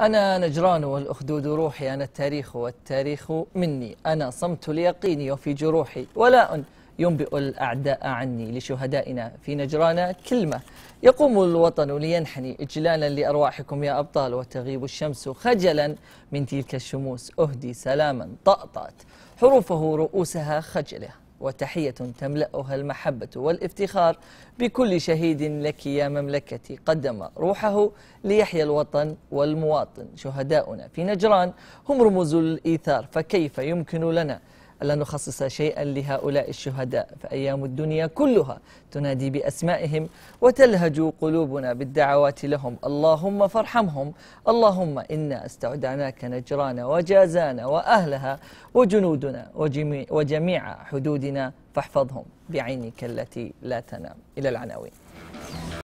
أنا نجران والأخدود روحي أنا التاريخ والتاريخ مني أنا صمت ليقيني وفي جروحي ولاء ينبئ الأعداء عني لشهدائنا في نجران كلمة يقوم الوطن لينحني إجلالا لأرواحكم يا أبطال وتغيب الشمس خجلا من تلك الشموس أهدي سلاما طأطأت حروفه رؤوسها خجله وتحية تملأها المحبة والافتخار بكل شهيد لك يا مملكتي قدم روحه ليحيى الوطن والمواطن شهداؤنا في نجران هم رموز الإيثار فكيف يمكن لنا ألا نخصص شيئا لهؤلاء الشهداء فأيام الدنيا كلها تنادي بأسمائهم وتلهج قلوبنا بالدعوات لهم اللهم فارحمهم اللهم إنا استودعناك نجران وجازانا وأهلها وجنودنا وجميع حدودنا فاحفظهم بعينك التي لا تنام إلى العناوين